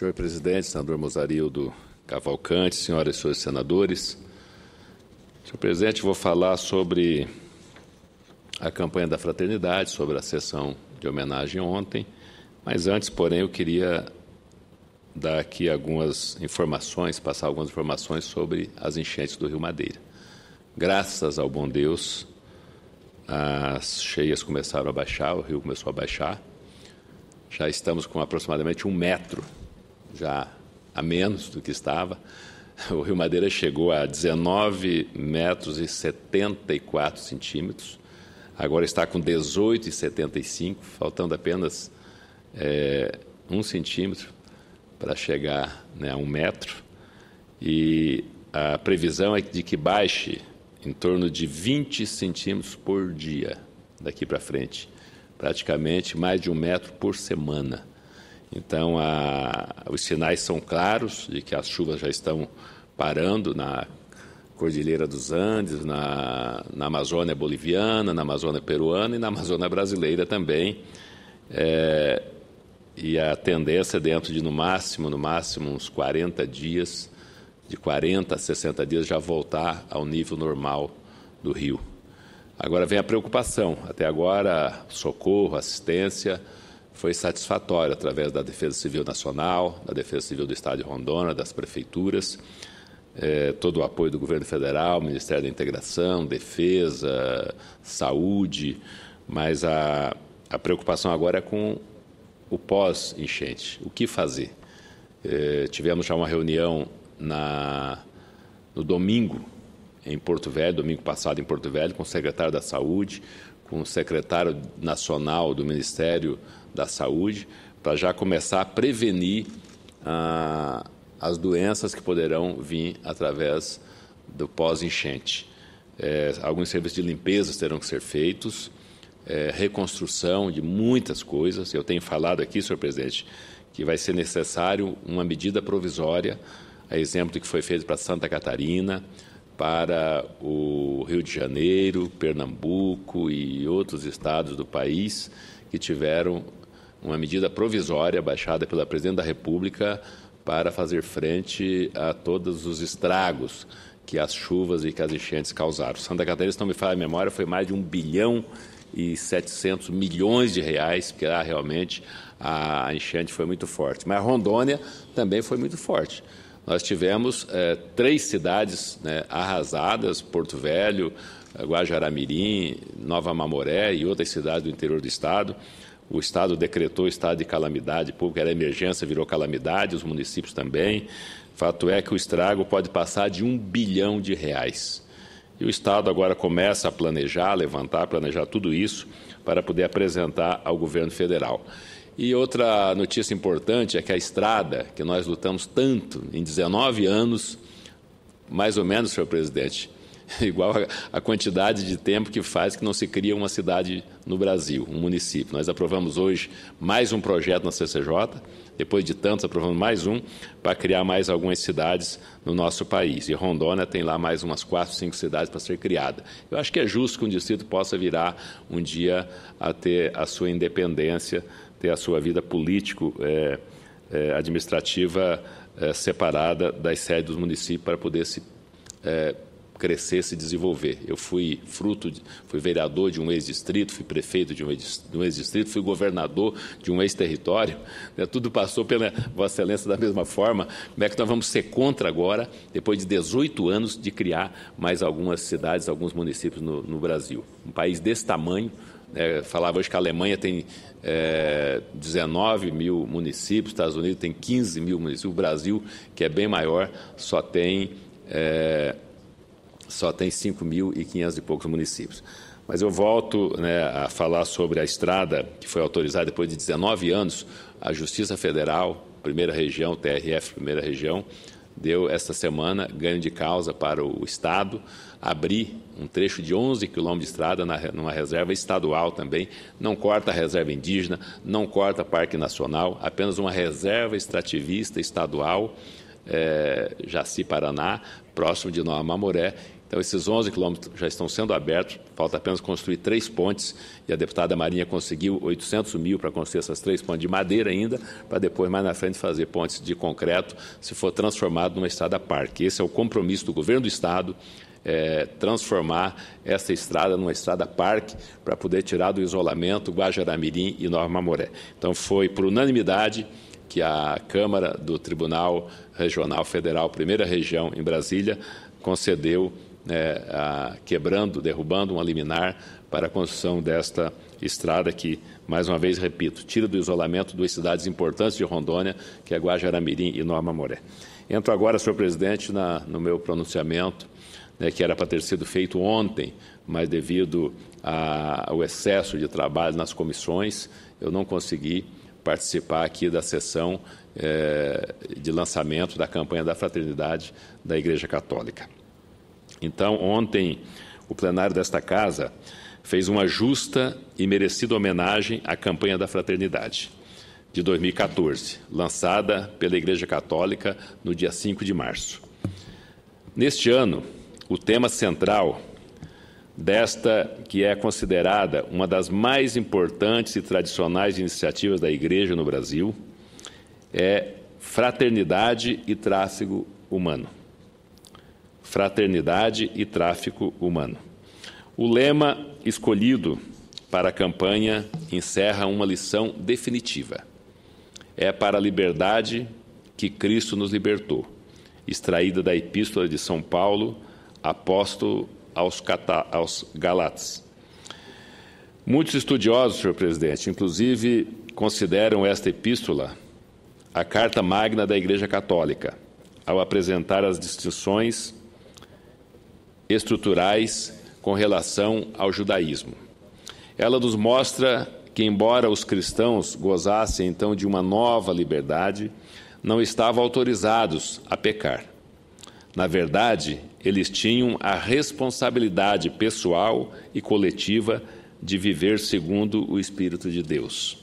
Senhor presidente, senador Mosarildo Cavalcante, senhoras e senhores senadores. Senhor presidente, vou falar sobre a campanha da fraternidade, sobre a sessão de homenagem ontem, mas antes, porém, eu queria dar aqui algumas informações, passar algumas informações sobre as enchentes do Rio Madeira. Graças ao bom Deus, as cheias começaram a baixar, o rio começou a baixar. Já estamos com aproximadamente um metro já a menos do que estava. O Rio Madeira chegou a 19 metros e 74 centímetros, agora está com 18,75, faltando apenas é, um centímetro para chegar né, a um metro. E a previsão é de que baixe em torno de 20 centímetros por dia daqui para frente, praticamente mais de um metro por semana. Então, a, os sinais são claros de que as chuvas já estão parando na Cordilheira dos Andes, na, na Amazônia boliviana, na Amazônia peruana e na Amazônia brasileira também. É, e a tendência é dentro de, no máximo, no máximo, uns 40 dias, de 40 a 60 dias, já voltar ao nível normal do rio. Agora vem a preocupação. Até agora, socorro, assistência foi satisfatório através da Defesa Civil Nacional, da Defesa Civil do Estado de Rondônia, das prefeituras, eh, todo o apoio do governo federal, Ministério da Integração, Defesa, Saúde, mas a, a preocupação agora é com o pós-enchente, o que fazer. Eh, tivemos já uma reunião na, no domingo em Porto Velho, domingo passado em Porto Velho, com o secretário da Saúde, com o secretário nacional do Ministério da Saúde, para já começar a prevenir ah, as doenças que poderão vir através do pós-enchente. É, alguns serviços de limpeza terão que ser feitos, é, reconstrução de muitas coisas. Eu tenho falado aqui, senhor presidente, que vai ser necessário uma medida provisória, a exemplo do que foi feito para Santa Catarina, para o Rio de Janeiro, Pernambuco e outros estados do país que tiveram uma medida provisória baixada pela Presidente da República para fazer frente a todos os estragos que as chuvas e que as enchentes causaram. Santa Catarina, se não me falha a memória, foi mais de um bilhão e 700 milhões de reais, porque lá realmente a enchente foi muito forte. Mas Rondônia também foi muito forte. Nós tivemos é, três cidades né, arrasadas: Porto Velho, Guajaramirim, Nova Mamoré e outras cidades do interior do estado. O Estado decretou estado de calamidade pública, era emergência, virou calamidade, os municípios também. Fato é que o estrago pode passar de um bilhão de reais. E o Estado agora começa a planejar, levantar, planejar tudo isso para poder apresentar ao governo federal. E outra notícia importante é que a estrada, que nós lutamos tanto em 19 anos, mais ou menos, senhor presidente, igual a quantidade de tempo que faz que não se cria uma cidade no Brasil, um município. Nós aprovamos hoje mais um projeto na CCJ, depois de tantos, aprovamos mais um para criar mais algumas cidades no nosso país. E Rondônia tem lá mais umas quatro, cinco cidades para ser criada. Eu acho que é justo que um distrito possa virar um dia a ter a sua independência ter a sua vida político é, é, administrativa é, separada das sedes dos municípios para poder se é, crescer, se desenvolver. Eu fui fruto, de, fui vereador de um ex-distrito, fui prefeito de um ex-distrito, fui governador de um ex-território. Né? Tudo passou pela Vossa Excelência da mesma forma. Como é que nós vamos ser contra agora, depois de 18 anos de criar mais algumas cidades, alguns municípios no, no Brasil? Um país desse tamanho, é, falava hoje que a Alemanha tem é, 19 mil municípios, Estados Unidos tem 15 mil municípios, o Brasil, que é bem maior, só tem, é, só tem 5.500 e poucos municípios. Mas eu volto né, a falar sobre a estrada que foi autorizada depois de 19 anos. A Justiça Federal, primeira região, TRF, primeira região, deu esta semana ganho de causa para o Estado abrir um trecho de 11 quilômetros de estrada na, numa reserva estadual também, não corta a reserva indígena, não corta parque nacional, apenas uma reserva extrativista estadual, é, eh, Jaci-Paraná, próximo de Nova Mamoré, então, esses 11 quilômetros já estão sendo abertos, falta apenas construir três pontes, e a deputada Marinha conseguiu 800 mil para construir essas três pontes de madeira ainda, para depois, mais na frente, fazer pontes de concreto, se for transformado numa estrada parque. Esse é o compromisso do governo do Estado, é, transformar essa estrada numa estrada parque para poder tirar do isolamento Guajaramirim e Nova Mamoré. Então foi por unanimidade que a Câmara do Tribunal Regional Federal, Primeira Região em Brasília, concedeu, é, a, quebrando, derrubando uma liminar para a construção desta estrada que, mais uma vez, repito, tira do isolamento duas cidades importantes de Rondônia, que é Guajaramirim e Norma Moré. Entro agora, senhor presidente, na, no meu pronunciamento né, que era para ter sido feito ontem, mas devido a, ao excesso de trabalho nas comissões, eu não consegui participar aqui da sessão eh, de lançamento da campanha da fraternidade da Igreja Católica. Então, ontem, o plenário desta casa fez uma justa e merecida homenagem à campanha da fraternidade de 2014, lançada pela Igreja Católica no dia 5 de março. Neste ano, o tema central desta que é considerada uma das mais importantes e tradicionais iniciativas da Igreja no Brasil é fraternidade e tráfego humano. Fraternidade e tráfico humano. O lema escolhido para a campanha encerra uma lição definitiva. É para a liberdade que Cristo nos libertou, extraída da Epístola de São Paulo apóstolo aos, cata, aos Galatas. Muitos estudiosos, senhor presidente, inclusive consideram esta epístola a carta magna da Igreja Católica, ao apresentar as distinções estruturais com relação ao judaísmo. Ela nos mostra que, embora os cristãos gozassem então de uma nova liberdade, não estavam autorizados a pecar. Na verdade, eles tinham a responsabilidade pessoal e coletiva de viver segundo o Espírito de Deus.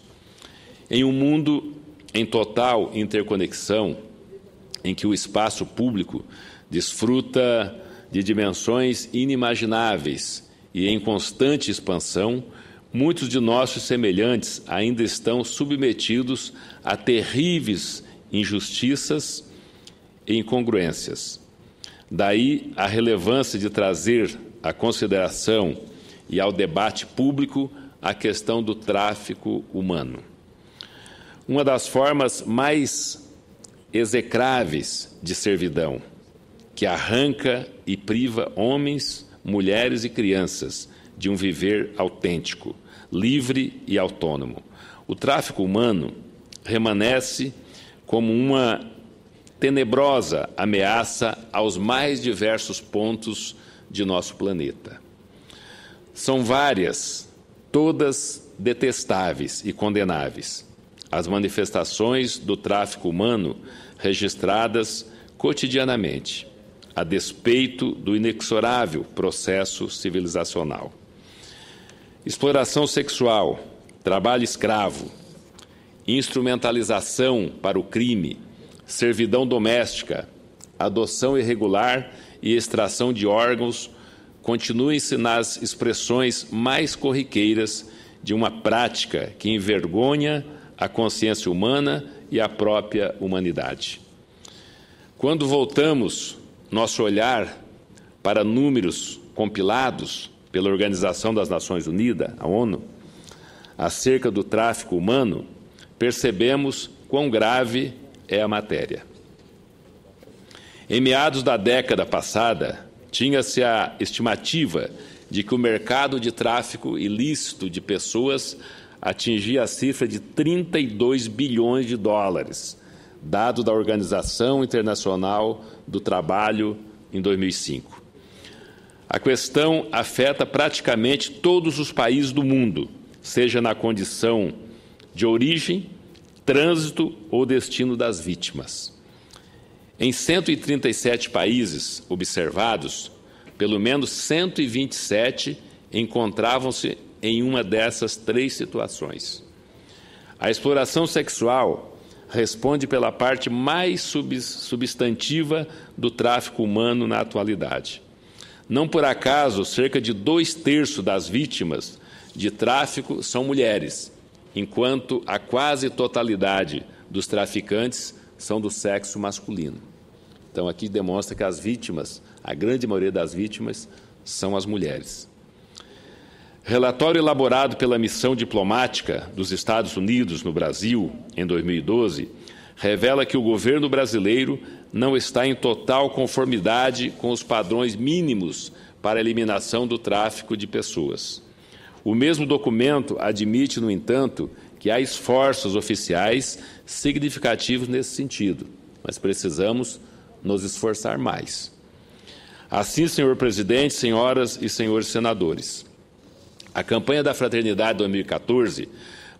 Em um mundo em total interconexão, em que o espaço público desfruta de dimensões inimagináveis e em constante expansão, muitos de nossos semelhantes ainda estão submetidos a terríveis injustiças e incongruências. Daí a relevância de trazer à consideração e ao debate público a questão do tráfico humano. Uma das formas mais execráveis de servidão, que arranca e priva homens, mulheres e crianças de um viver autêntico, livre e autônomo. O tráfico humano remanesce como uma tenebrosa ameaça aos mais diversos pontos de nosso planeta. São várias, todas detestáveis e condenáveis, as manifestações do tráfico humano registradas cotidianamente, a despeito do inexorável processo civilizacional. Exploração sexual, trabalho escravo, instrumentalização para o crime, servidão doméstica, adoção irregular e extração de órgãos continuem-se nas expressões mais corriqueiras de uma prática que envergonha a consciência humana e a própria humanidade. Quando voltamos nosso olhar para números compilados pela Organização das Nações Unidas, a ONU, acerca do tráfico humano, percebemos quão grave é a matéria. Em meados da década passada, tinha-se a estimativa de que o mercado de tráfico ilícito de pessoas atingia a cifra de 32 bilhões de dólares, dado da Organização Internacional do Trabalho em 2005. A questão afeta praticamente todos os países do mundo, seja na condição de origem, trânsito ou destino das vítimas. Em 137 países observados, pelo menos 127 encontravam-se em uma dessas três situações. A exploração sexual responde pela parte mais substantiva do tráfico humano na atualidade. Não por acaso, cerca de dois terços das vítimas de tráfico são mulheres enquanto a quase totalidade dos traficantes são do sexo masculino. Então, aqui demonstra que as vítimas, a grande maioria das vítimas, são as mulheres. Relatório elaborado pela missão diplomática dos Estados Unidos no Brasil em 2012 revela que o governo brasileiro não está em total conformidade com os padrões mínimos para a eliminação do tráfico de pessoas. O mesmo documento admite, no entanto, que há esforços oficiais significativos nesse sentido, mas precisamos nos esforçar mais. Assim, senhor presidente, senhoras e senhores senadores, a campanha da Fraternidade 2014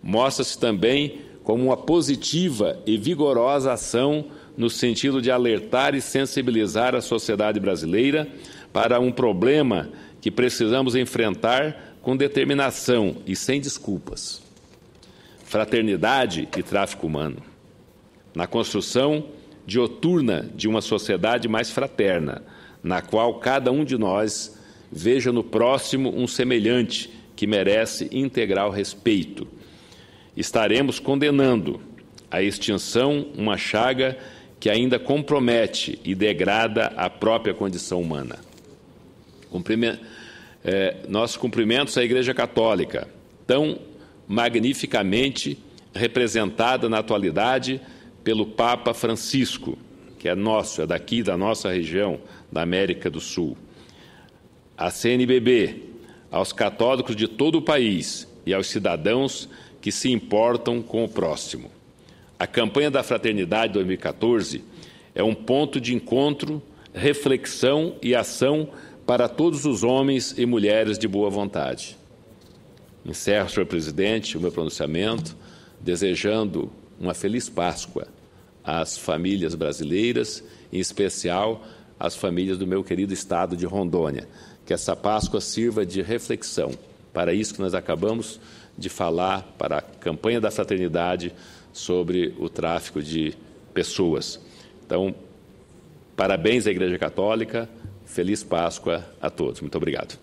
mostra-se também como uma positiva e vigorosa ação no sentido de alertar e sensibilizar a sociedade brasileira para um problema que precisamos enfrentar com determinação e sem desculpas. Fraternidade e tráfico humano. Na construção dioturna de uma sociedade mais fraterna, na qual cada um de nós veja no próximo um semelhante que merece integral respeito. Estaremos condenando à extinção uma chaga que ainda compromete e degrada a própria condição humana. Cumprimento é, nossos cumprimentos à Igreja Católica, tão magnificamente representada na atualidade pelo Papa Francisco, que é nosso, é daqui da nossa região, da América do Sul. À CNBB, aos católicos de todo o país e aos cidadãos que se importam com o próximo. A campanha da Fraternidade 2014 é um ponto de encontro, reflexão e ação para todos os homens e mulheres de boa vontade. Encerro, senhor presidente, o meu pronunciamento, desejando uma feliz Páscoa às famílias brasileiras, em especial às famílias do meu querido estado de Rondônia. Que essa Páscoa sirva de reflexão para isso que nós acabamos de falar, para a campanha da fraternidade sobre o tráfico de pessoas. Então, parabéns à Igreja Católica, Feliz Páscoa a todos. Muito obrigado.